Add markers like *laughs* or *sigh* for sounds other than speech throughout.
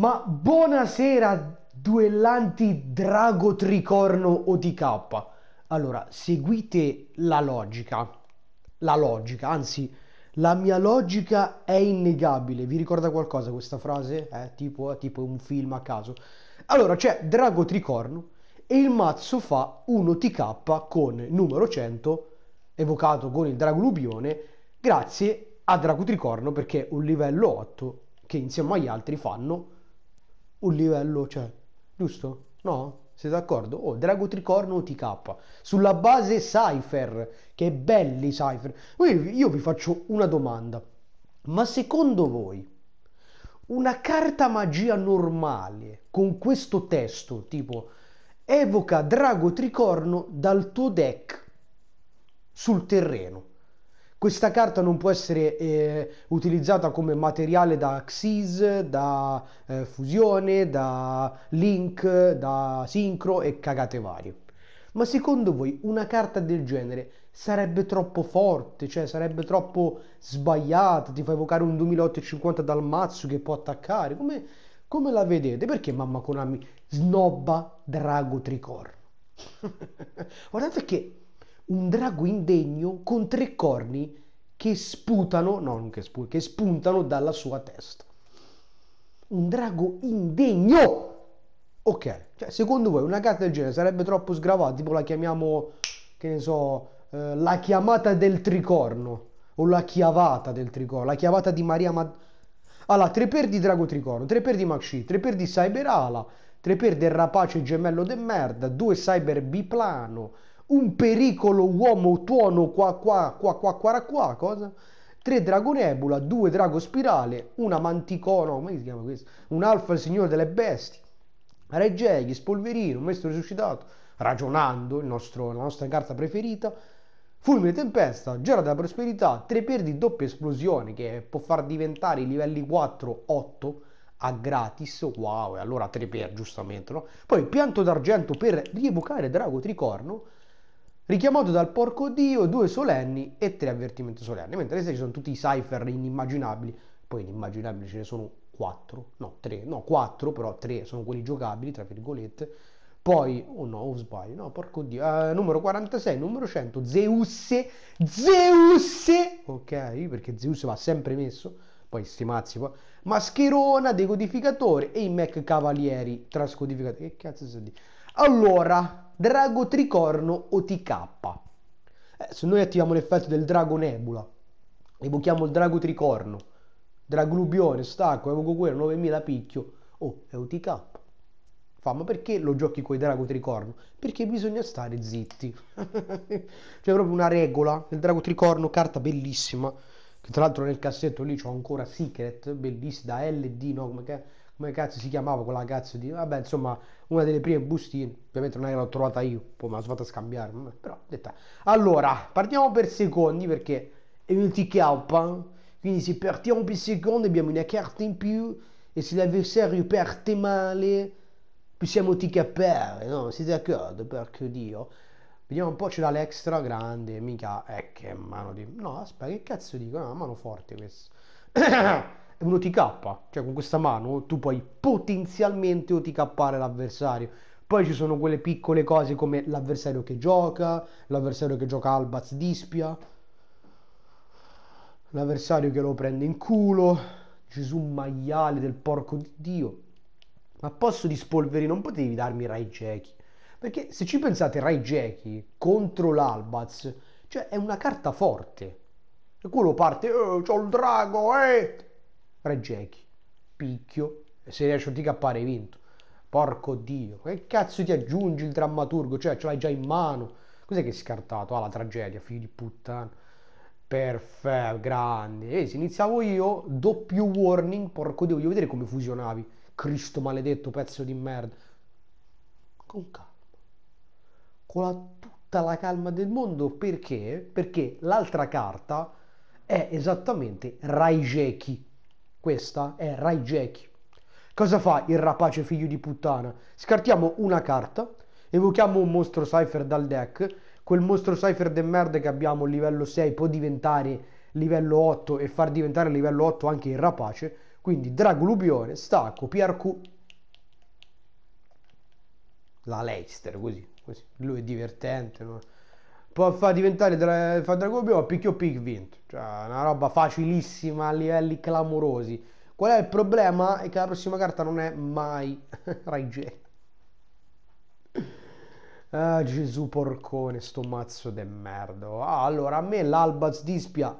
Ma buonasera duellanti Drago Tricorno OTK. Allora, seguite la logica. La logica, anzi, la mia logica è innegabile. Vi ricorda qualcosa questa frase? Eh, tipo, eh, tipo un film a caso. Allora, c'è Drago Tricorno e il mazzo fa un OTK con numero 100 evocato con il Drago Lubione grazie a Drago Tricorno perché è un livello 8 che insieme agli altri fanno un livello c'è, cioè, giusto? No? Siete d'accordo? Oh, Drago Tricorno TK sulla base Cypher, che belli Cypher. Io vi faccio una domanda, ma secondo voi una carta magia normale con questo testo, tipo evoca Drago Tricorno dal tuo deck sul terreno? Questa carta non può essere eh, utilizzata come materiale da Xyz, da eh, Fusione, da Link, da Sincro e cagate varie. Ma secondo voi una carta del genere sarebbe troppo forte, cioè sarebbe troppo sbagliata, ti fa evocare un 2850 dal mazzo che può attaccare? Come, come la vedete? Perché mamma Konami snobba Drago Tricorno? *laughs* Guardate che un drago indegno con tre corni che sputano, no, non che, spu- che spuntano dalla sua testa. Un drago indegno! Ok, cioè, secondo voi una carta del genere sarebbe troppo sgravata, tipo la chiamiamo, che ne so, eh, la chiamata del tricorno, o la chiavata del tricorno, la chiavata di Maria Mad... Allora, tre per di Drago Tricorno, tre per di Maxi, tre per di Cyber Ala, tre per del Rapace Gemello de Merda, due Cyber Biplano, un pericolo uomo tuono qua qua qua qua qua qua cosa? 3 drago nebula, 2 Drago Spirale, una Manticora, come si chiama questo? Un Alfa il Signore delle Bestie, Re Jegis, Polverino, Maestro Risuscitato, Ragionando, nostro, la nostra carta preferita, Fulmine Tempesta, Gera della Prosperità, 3 per di doppia esplosione che può far diventare i livelli 4-8 a gratis, wow, e allora 3 per giustamente, no? Poi Pianto d'Argento per rievocare Drago Tricorno, richiamato dal porco dio, due solenni e tre avvertimenti solenni, mentre le ci sono tutti i cipher inimmaginabili, poi inimmaginabili ce ne sono quattro, no tre, no quattro, però tre sono quelli giocabili, tra virgolette, poi, oh no, ho oh, sbaglio, no, porco dio, uh, numero 46, numero 100, Zeus, Zeus, ok, perché Zeus va sempre messo, poi sti mazzi qua, Mascherona, decodificatore e i mech Cavalieri, trascodificatore, che cazzo si dice? Allora, Drago Tricorno OTK. Eh, se noi attiviamo l'effetto del Drago Nebula, evochiamo il Drago Tricorno, Drago Lubione, stacco, evoco quello, 9000 picchio, oh, è OTK. Fa, ma perché lo giochi con coi Drago Tricorno? Perché bisogna stare zitti. *laughs* C'è proprio una regola, il Drago Tricorno, carta bellissima, che tra l'altro nel cassetto lì c'ho ancora Secret, bellissima, da LD, no, come che come cazzo si chiamava quella cazzo di vabbè insomma una delle prime bustine ovviamente non è che l'ho trovata io poi me la sono fatta scambiare però detta allora partiamo per secondi perché è un TK eh. quindi se partiamo per secondi abbiamo una carta in più e se l'avversario parte male possiamo TKare no siete d'accordo perché dio vediamo un po' ce l'ha l'extra grande mica eh che mano di no aspetta che cazzo dico è una mano forte questa *coughs* eh uno ti cappa, cioè con questa mano tu puoi potenzialmente o ti cappare l'avversario. Poi ci sono quelle piccole cose come l'avversario che gioca, l'avversario che gioca Albaz Dispia, l'avversario che lo prende in culo, Gesù maiale del porco di Dio. Ma posso di spolveri, non potevi darmi Rai Jackie? Perché se ci pensate Rai Jackie contro l'Albaz, cioè è una carta forte. E quello parte, eh, c'ho il drago, eh! Tre gechi. Picchio. E se riesci a TK hai vinto. Porco Dio. Che cazzo ti aggiungi il drammaturgo? Cioè, ce l'hai già in mano. Cos'è che hai scartato? Ah, la tragedia, figlio di puttana. Perfetto, grande. E eh, se iniziavo io, doppio warning, porco Dio, voglio vedere come fusionavi. Cristo maledetto, pezzo di merda. Con calma. Con la, tutta la calma del mondo. Perché? Perché l'altra carta è esattamente Raijeki questa è Rai Jackie. Cosa fa il rapace figlio di puttana? Scartiamo una carta, evochiamo un mostro cipher dal deck, quel mostro cipher de merda che abbiamo livello 6 può diventare livello 8 e far diventare livello 8 anche il rapace, quindi Dragulubione, Stacco, PRQ, la Leicester, così, così. lui è divertente, no? può far diventare dra- fa Drago Bio picchio pick vinto, cioè una roba facilissima a livelli clamorosi. Qual è il problema? È che la prossima carta non è mai *laughs* Raigel. Ah, Gesù porcone, sto mazzo de merda. Ah, allora, a me l'Albaz Dispia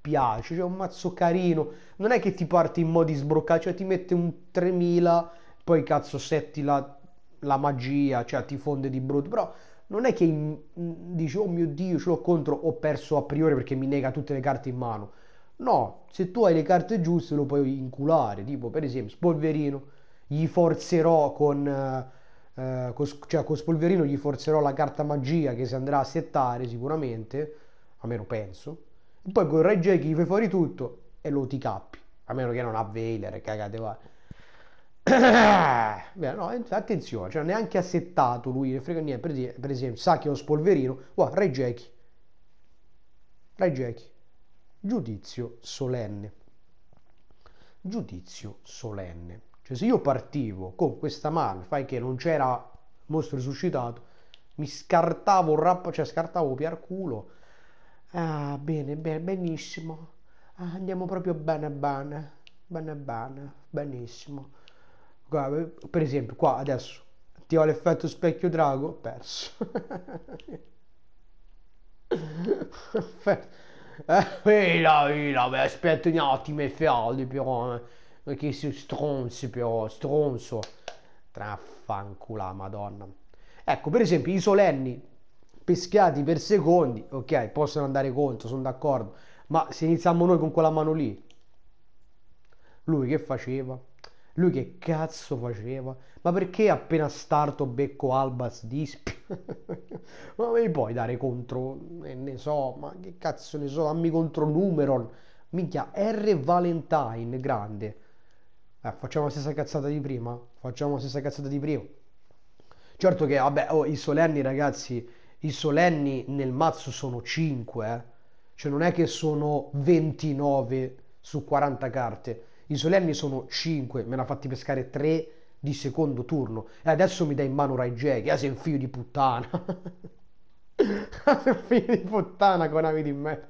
piace, cioè un mazzo carino. Non è che ti parte in modi sbroccati, cioè ti mette un 3000, poi cazzo setti la, la magia, cioè ti fonde di brutto, però non è che dici oh mio dio ce l'ho contro ho perso a priori perché mi nega tutte le carte in mano no se tu hai le carte giuste lo puoi inculare tipo per esempio Spolverino gli forzerò con eh, eh con, cioè con Spolverino gli forzerò la carta magia che si andrà a settare sicuramente almeno penso e poi con Ray J gli fai fuori tutto e lo ti cappi a meno che non ha Veiler e cagate varie eh, no, attenzione, cioè neanche assettato lui, ne frega niente, per, esempio, sa che è uno spolverino, guarda, Ray Jackie, Ray Jackie, giudizio solenne, giudizio solenne, cioè se io partivo con questa mano, fai che non c'era mostro risuscitato, mi scartavo un rap, cioè scartavo per culo, ah, bene, bene, benissimo, ah, andiamo proprio bene, bene, bene, bene, benissimo, Guarda, per esempio, qua adesso attiva l'effetto specchio drago, perso. eh, là, là, beh, aspetta un attimo i fiali però, perché eh. si stronzi però, stronzo. Traffancula, madonna. Ecco, per esempio, i solenni pescati per secondi, ok, possono andare contro, sono d'accordo, ma se iniziamo noi con quella mano lì, lui che faceva? Lui che cazzo faceva? Ma perché appena starto becco Albas Disp? *laughs* ma mi puoi dare contro, eh, ne so, ma che cazzo ne so, dammi contro Numeron. Minchia, R Valentine, grande. Eh, facciamo la stessa cazzata di prima? Facciamo la stessa cazzata di prima. Certo che, vabbè, oh, i solenni ragazzi, i solenni nel mazzo sono 5, eh. Cioè non è che sono 29 su 40 carte i solenni sono 5, me ne ha fatti pescare 3 di secondo turno. E adesso mi dai in mano Rai Jackie. Ah, sei un figlio di puttana. *laughs* sei un figlio di puttana, con Konami di me.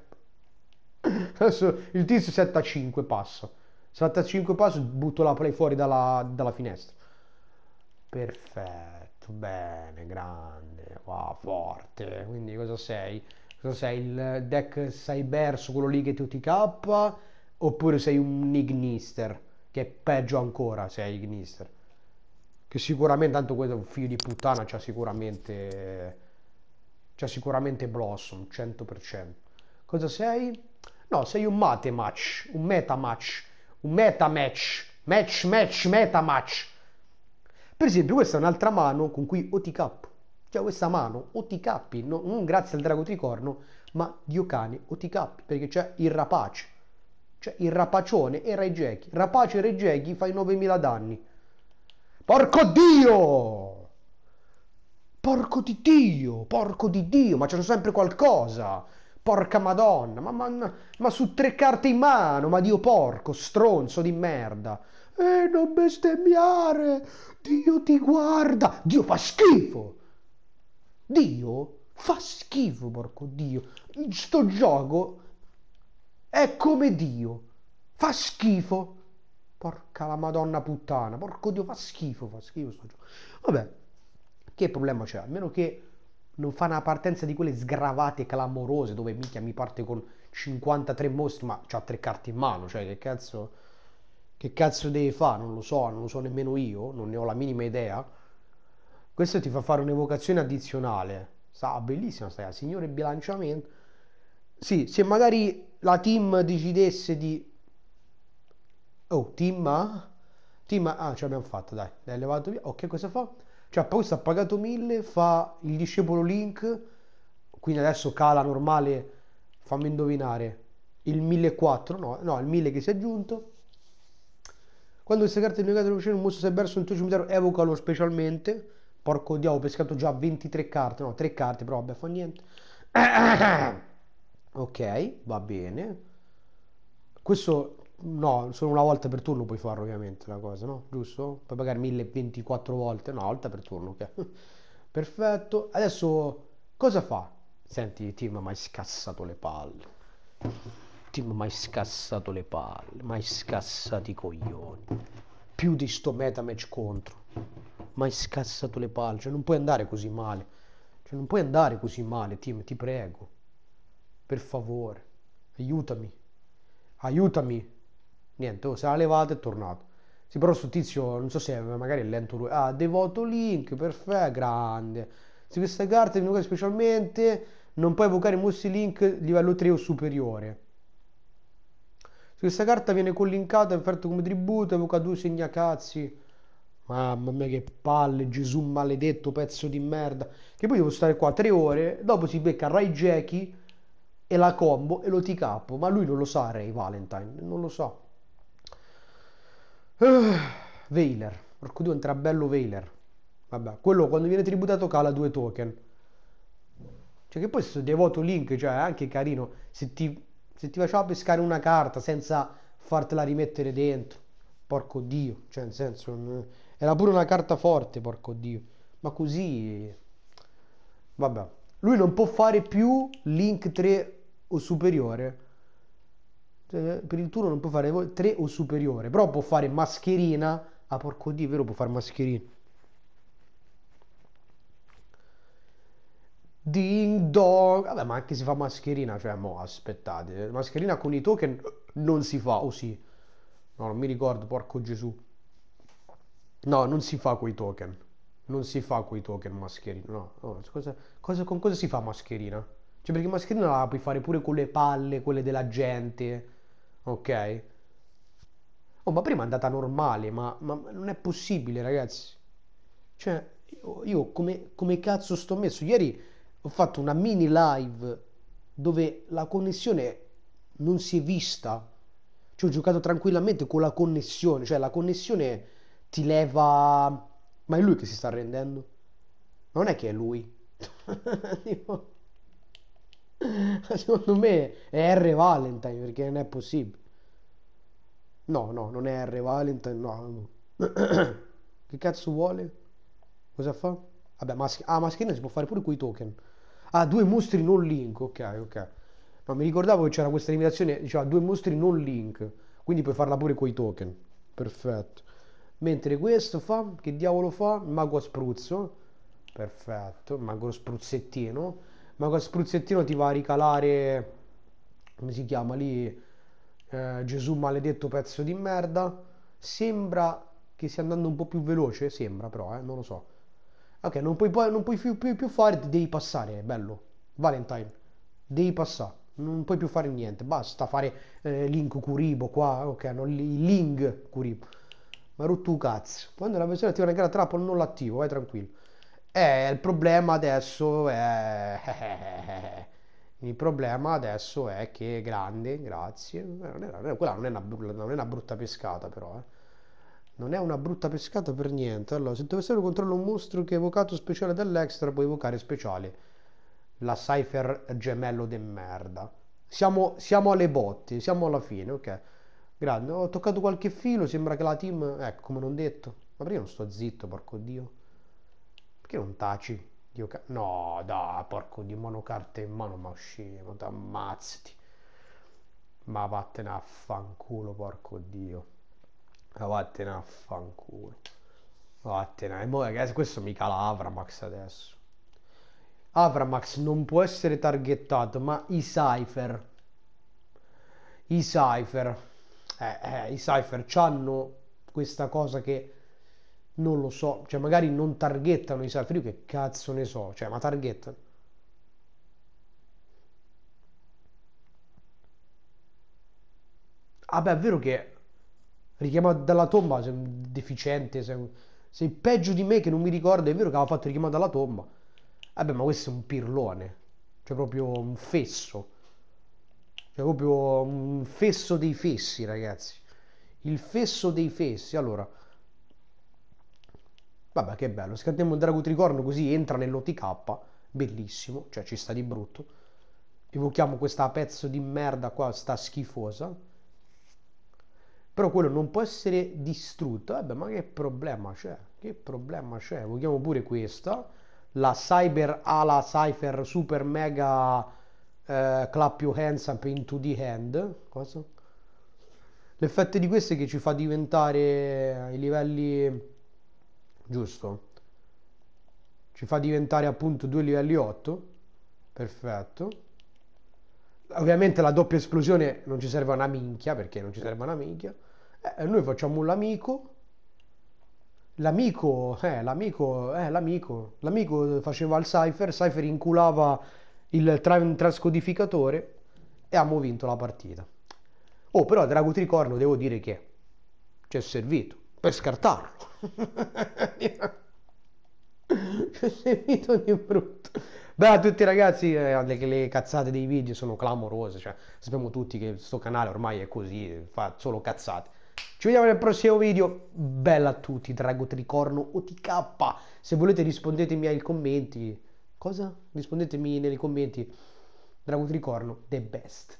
Adesso il tizio 7 a 5 passa. 7 a 5 passa, butto la play fuori dalla, dalla finestra. Perfetto, bene, grande, wow, forte. Quindi cosa sei? Cosa sei? Il deck Cyber su quello lì che ti TK? oppure sei un ignister, che è peggio ancora se è ignister. Che sicuramente, tanto questo è un figlio di puttana, c'ha sicuramente, c'ha sicuramente Blossom, 100%. Cosa sei? No, sei un mate match, un meta match, un meta match, match match meta match. Per esempio, questa è un'altra mano con cui OTK. Cioè questa mano OTK, no, non grazie al drago tricorno, ma Diocane OTK, perché c'è il rapace. Cioè il rapacione era i Jackie. Rapace Reggeghi fai 9000 danni. Porco Dio! Porco di Dio, porco di Dio, ma c'è sempre qualcosa. Porca madonna, ma, ma, ma, su tre carte in mano, ma Dio porco, stronzo di merda. Eh, non bestemmiare, Dio ti guarda, Dio fa schifo. Dio fa schifo, porco Dio. Sto gioco è come Dio. Fa schifo. Porca la madonna puttana. Porco Dio, fa schifo, fa schifo sto gioco. Vabbè, che problema c'è? A meno che non fa una partenza di quelle sgravate clamorose dove minchia mi parte con 53 mostri ma c'ha tre carte in mano, cioè che cazzo che cazzo devi fare? Non lo so, non lo so nemmeno io, non ne ho la minima idea. Questo ti fa fare un'evocazione addizionale. Sta bellissima sta, signore bilanciamento sì, se magari la team decidesse di... Oh, team A? Team A, ah, ce l'abbiamo fatta, dai, l'hai levato via. Ok, cosa fa? Cioè, poi questo ha pagato 1000, fa il discepolo Link, quindi adesso cala normale, fammi indovinare, il 1400, no, no, il 1000 che si è aggiunto. Quando questa queste carte di negato un mostro si è verso un tuo cimitero, evocalo specialmente. Porco diavolo, ho pescato già 23 carte, no, 3 carte, però vabbè, fa niente. *clears throat* ok va bene questo no solo una volta per turno puoi fare ovviamente la cosa no giusto puoi pagare 1024 volte no, una volta per turno ok *laughs* perfetto adesso cosa fa senti team mi hai scassato le palle team mi hai scassato le palle mai scassati i coglioni più di sto meta match contro Mai scassato le palle cioè non puoi andare così male cioè non puoi andare così male team ti prego per favore, aiutami, aiutami. Niente, oh, se l'ha levato è tornato. Sì, però sto tizio, non so se magari è lento lui. Ah, devoto Link, perfetto, grande. Se questa carta carte vengono specialmente, non puoi evocare mostri Link livello 3 o superiore. Se questa carta viene collinkata, offerto come tributo, evoca due segnacazzi. Mamma mia che palle, Gesù maledetto, pezzo di merda. Che poi devo stare qua tre ore, dopo si becca Rai Jackie e la combo e lo ti capo, ma lui non lo sa Ray Valentine, non lo sa. Uh, *sighs* Veiler, porco dio, un trabello Veiler. Vabbè, quello quando viene tributato cala due token. Cioè che poi se devoto Link, cioè è anche carino, se ti, se ti faceva pescare una carta senza fartela rimettere dentro. Porco dio, cioè nel senso, era pure una carta forte, porco dio. Ma così... Vabbè, lui non può fare più Link 3 o superiore. Cioè, per il turno non può fare 3 o superiore, però può fare mascherina. Ah, porco Dio, vero, può fare mascherina. Ding dong. Vabbè, ma anche si fa mascherina, cioè, mo, aspettate. Mascherina con i token non si fa, o oh, sì? No, non mi ricordo, porco Gesù. No, non si fa coi token. Non si fa coi token mascherina. No, no cosa, cosa, con cosa si fa mascherina? Cioè, perché mascherina la puoi fare pure con le palle, quelle della gente. Ok? Oh, ma prima è andata normale, ma, ma non è possibile, ragazzi. Cioè, io, io come, come cazzo sto messo? Ieri ho fatto una mini live dove la connessione non si è vista. Cioè, ho giocato tranquillamente con la connessione. Cioè, la connessione ti leva... Ma è lui che si sta arrendendo? Non è che è lui. *laughs* tipo... *laughs* Secondo me è R Valentine perché non è possibile. No, no, non è R Valentine, no. *clears throat* che cazzo vuole? Cosa fa? Vabbè, masch- ah, maschina si può fare pure con i token. Ah, due mostri non link, ok, ok. Ma mi ricordavo che c'era questa limitazione, diceva due mostri non link, quindi puoi farla pure con i token. Perfetto. Mentre questo fa, che diavolo fa? Mago a spruzzo. Perfetto, mago spruzzettino ma con spruzzettino ti va a ricalare, come si chiama lì, eh, Gesù maledetto pezzo di merda. Sembra che stia andando un po' più veloce, sembra però, eh, non lo so. Ok, non puoi, non puoi più, più, più, fare, devi passare, bello. Valentine, devi passare, non puoi più fare niente, basta fare eh, link curibo qua, ok, non, link curibo. Ma rotto cazzo. Quando la versione attiva una gara trappola non l'attivo, vai tranquillo. Eh, il problema adesso è... *laughs* Il problema adesso è che grande, grazie. Eh, quella non è una, non è una brutta pescata, però. Eh. Non è una brutta pescata per niente. Allora, se dovessero controllare un mostro che è evocato speciale dall'extra, puoi evocare speciale. La Cypher gemello de merda. Siamo, siamo alle botte, siamo alla fine, ok. Grande, ho toccato qualche filo, sembra che la team... Ecco, come non detto. Ma perché non sto zitto, porco dio? Perché non taci? Dio ca- no, da, porco di monocarte in mano, ma scemo, t'ammazzati. Ma vattene a fanculo, porco dio. Ma vattene a fanculo. Vattene, e mo ragazzi, questo mica la Avramax adesso. Avramax non può essere targettato, ma i Cypher. I Cypher. Eh, eh, i Cypher hanno questa cosa che non lo so, cioè magari non targettano i surfer, io che cazzo ne so, cioè ma targettano. Ah beh, è vero che richiamato dalla tomba sei un deficiente, sei, un... sei peggio di me che non mi ricordo, è vero che aveva fatto richiamato dalla tomba. Vabbè, ma questo è un pirlone, cioè proprio un fesso. Cioè proprio un fesso dei fessi, ragazzi. Il fesso dei fessi, allora Vabbè, che bello. Scattiamo il drago tricorno così entra nell'OTK. Bellissimo, cioè ci sta di brutto. Evochiamo questa pezzo di merda qua, sta schifosa. Però quello non può essere distrutto. Vabbè, ma che problema c'è? Che problema c'è? Evochiamo pure questa. La Cyber Ala Cypher Super Mega eh, Clap Your Hands Up Into The Hand. Cosa? L'effetto di questo è che ci fa diventare i livelli giusto? Ci fa diventare appunto due livelli 8, perfetto. Ovviamente la doppia esclusione non ci serve una minchia, perché non ci serve una minchia. Eh, noi facciamo un amico. L'amico, eh, l'amico, eh, l'amico, l'amico faceva il cipher, cipher inculava il tra- trascodificatore e abbiamo vinto la partita. Oh, però Drago devo dire che ci è servito per scartarlo. *laughs* Così finito di brutto. Beh, a tutti ragazzi, eh, le, le, cazzate dei video sono clamorose, cioè sappiamo tutti che questo canale ormai è così, fa solo cazzate. Ci vediamo nel prossimo video, bella a tutti, Drago Tricorno OTK, se volete rispondetemi ai commenti, cosa? Rispondetemi nei commenti, Drago Tricorno, the best.